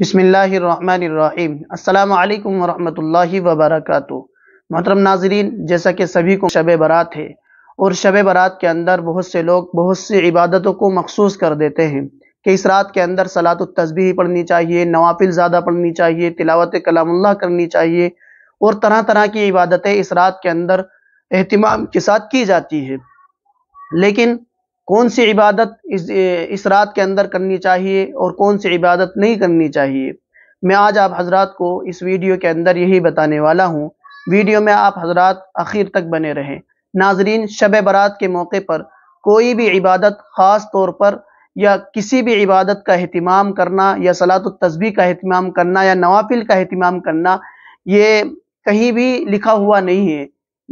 बसमीम् अल्लाम वरहमल वबरक मोहतरम नाजरीन जैसा कि सभी को शब बारात है और शब बारात के अंदर बहुत से लोग बहुत सी इबादतों को मखसूस कर देते हैं कि इस रात के अंदर सलात तस्बी पढ़नी चाहिए नवाफिल ज़्यादा पढ़नी चाहिए तिलावत कलामुल्लह करनी चाहिए और तरह तरह की इबादतें इस रात के अंदर अहतमाम के साथ की जाती है लेकिन कौन सी इबादत इस इस रात के अंदर करनी चाहिए और कौन सी इबादत नहीं करनी चाहिए मैं आज आप हजरात को इस वीडियो के अंदर यही बताने वाला हूँ वीडियो में आप हजरात आखिर तक बने रहें नाजरीन शब बारात के मौके पर कोई भी इबादत ख़ास तौर पर या किसी भी इबादत का अहतमाम करना या सलात तस्बी का अहतमाम करना या नवाफिल का अहतमाम करना ये कहीं भी लिखा हुआ नहीं है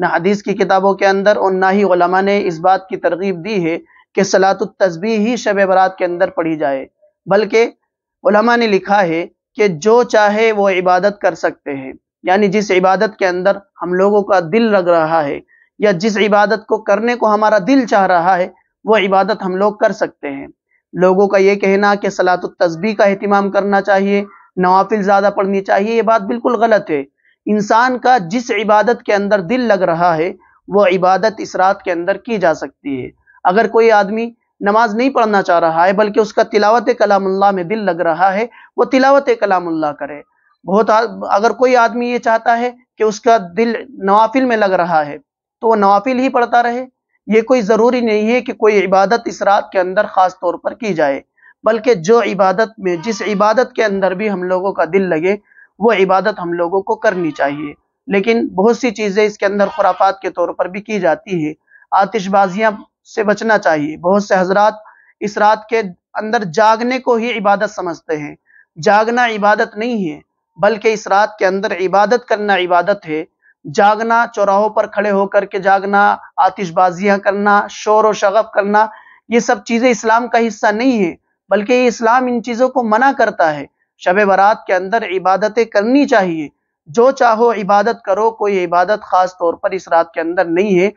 ना हदीस की किताबों के अंदर और ना ही ने इस बात की तरगीब दी है कि सलात तस्बी ही शब बरात के अंदर पढ़ी जाए बल्कि उलमा ने लिखा है कि जो चाहे वो इबादत कर सकते हैं यानी जिस इबादत के अंदर हम लोगों का दिल लग रहा है या जिस इबादत को करने को हमारा दिल चाह रहा है वो इबादत हम लोग कर सकते हैं लोगों का ये कहना कि सलात तस्बी का अहतमाम करना चाहिए नवाफिल ज़्यादा पढ़नी चाहिए ये बात बिल्कुल गलत है इंसान का जिस इबादत के अंदर दिल लग रहा है वह इबादत इस रात के अंदर की जा सकती है अगर कोई आदमी नमाज नहीं पढ़ना चाह रहा है बल्कि उसका तिलावत कलामुल्लाह में दिल लग रहा है वो तिलावत कलामुल्ला करे बहुत अगर कोई आदमी ये चाहता है कि उसका दिल नवाफिल में लग रहा है तो वह नवाफिल ही पढ़ता रहे ये कोई ज़रूरी नहीं है कि कोई इबादत इस रात के अंदर ख़ास तौर पर की जाए बल्कि जो इबादत में जिस इबादत के अंदर भी हम लोगों का दिल लगे वो इबादत हम लोगों को करनी चाहिए लेकिन बहुत सी चीज़ें इसके अंदर खुराफात के तौर पर भी की जाती है आतिशबाजियाँ से बचना चाहिए बहुत से हजरात इस रात के अंदर जागने को ही इबादत समझते हैं जागना इबादत नहीं है बल्कि इस रात के अंदर इबादत करना इबादत है जागना चौराहों पर खड़े होकर के जागना आतिशबाजियां करना शोर व शगफ करना ये सब चीज़ें इस्लाम का हिस्सा नहीं है बल्कि इस्लाम इन चीज़ों को मना करता है शब बारात के अंदर इबादतें करनी चाहिए जो चाहो इबादत करो कोई इबादत खास तौर पर इस रात के अंदर नहीं है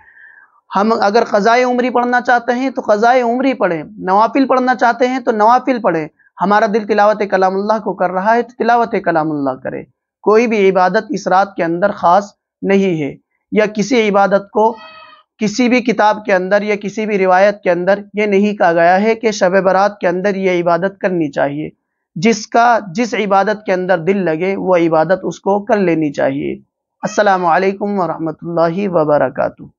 हम अगर क़ज़ाए उम्री पढ़ना चाहते हैं तो क़ज़ाए उम्री पढ़ें नवाफिल पढ़ना चाहते हैं तो नवाफिल पढ़ें हमारा दिल तिलावत कलामुल्लाह को कर रहा है तो तिलावत कलामुल्लाह करें कोई भी इबादत इस रात के अंदर ख़ास नहीं है या किसी इबादत को किसी भी किताब के अंदर या किसी भी रिवायत के अंदर ये नहीं कहा गया है कि शब बरात के अंदर यह इबादत करनी चाहिए जिसका जिस इबादत के अंदर दिल लगे वह इबादत उसको कर लेनी चाहिए असलकम वरहमल वबरकू